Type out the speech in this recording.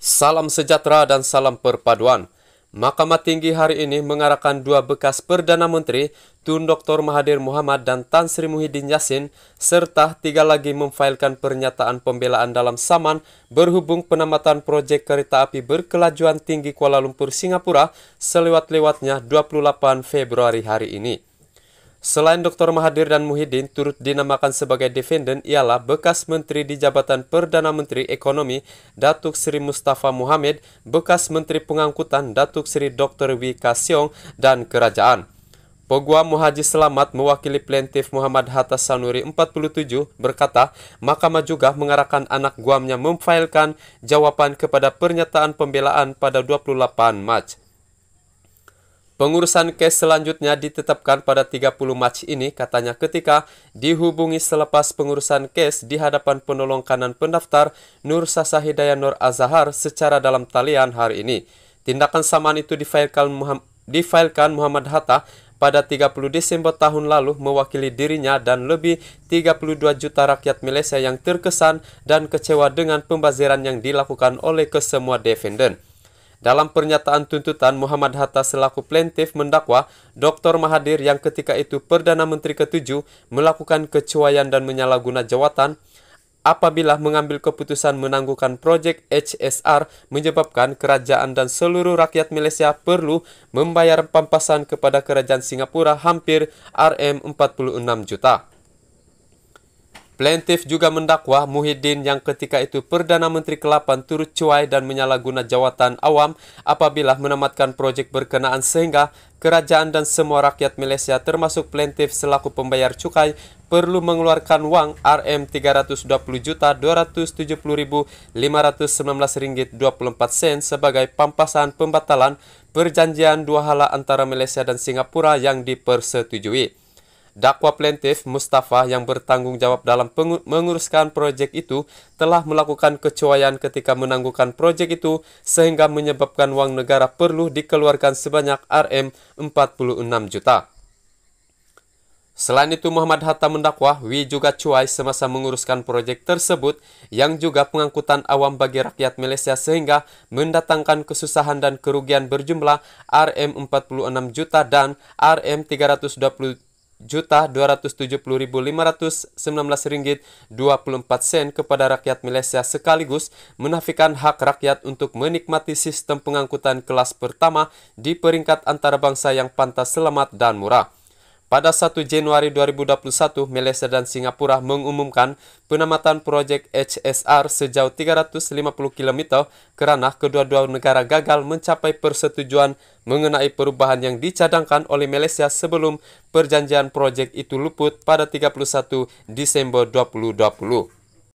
Salam sejahtera dan salam perpaduan. Mahkamah Tinggi hari ini mengarahkan dua bekas Perdana Menteri, Tun Dr. Mahathir Muhammad dan Tan Sri Muhyiddin Yassin, serta tiga lagi memfailkan pernyataan pembelaan dalam saman berhubung penamatan projek kereta api berkelajuan tinggi Kuala Lumpur, Singapura selewat-lewatnya 28 Februari hari ini. Selain Dr. Mahathir dan Muhyiddin turut dinamakan sebagai defenden ialah bekas menteri di jabatan Perdana Menteri Ekonomi Datuk Seri Mustafa Muhammad, bekas menteri pengangkutan Datuk Seri Dr. Wika Siong, dan kerajaan. Peguam Muhaji Selamat mewakili plaintif Muhammad Hatta Sanuri 47 berkata, Mahkamah juga mengarahkan anak Guamnya memfailkan jawaban kepada pernyataan pembelaan pada 28 Mac. Pengurusan case selanjutnya ditetapkan pada 30 Mac ini katanya ketika dihubungi selepas pengurusan case di hadapan penolong kanan pendaftar Nur Sasa Hidayah Nur Azahar secara dalam talian hari ini. Tindakan saman itu difailkan Muhammad, difailkan Muhammad Hatta pada 30 Desember tahun lalu mewakili dirinya dan lebih 32 juta rakyat Malaysia yang terkesan dan kecewa dengan pembaziran yang dilakukan oleh kesemua defendant. Dalam pernyataan tuntutan, Muhammad Hatta selaku plaintiff mendakwa Dr. Mahathir yang ketika itu Perdana Menteri ke-7 melakukan kecuaian dan menyalahguna jawatan apabila mengambil keputusan menangguhkan proyek HSR menyebabkan kerajaan dan seluruh rakyat Malaysia perlu membayar pampasan kepada kerajaan Singapura hampir RM46 juta. Plaintiff juga mendakwa Muhyiddin yang ketika itu Perdana Menteri ke-8 turut cuai dan menyalahguna jawatan awam apabila menamatkan projek berkenaan sehingga kerajaan dan semua rakyat Malaysia termasuk plaintiff selaku pembayar cukai perlu mengeluarkan wang RM 320.270.519.24 sebagai pampasan pembatalan perjanjian dua hala antara Malaysia dan Singapura yang dipersetujui. Dakwa plaintif Mustafa yang bertanggung jawab dalam menguruskan proyek itu telah melakukan kecuaian ketika menangguhkan proyek itu sehingga menyebabkan uang negara perlu dikeluarkan sebanyak RM 46 juta. Selain itu, Muhammad Hatta mendakwa Wi juga cuai semasa menguruskan proyek tersebut yang juga pengangkutan awam bagi rakyat Malaysia sehingga mendatangkan kesusahan dan kerugian berjumlah RM 46 juta dan RM 320 juta 2.270.519 ringgit 24 sen kepada rakyat Malaysia sekaligus menafikan hak rakyat untuk menikmati sistem pengangkutan kelas pertama di peringkat antarabangsa yang pantas selamat dan murah. Pada 1 Januari 2021, Malaysia dan Singapura mengumumkan penamatan projek HSR sejauh 350 km kerana kedua-dua negara gagal mencapai persetujuan mengenai perubahan yang dicadangkan oleh Malaysia sebelum perjanjian projek itu luput pada 31 Desember 2020.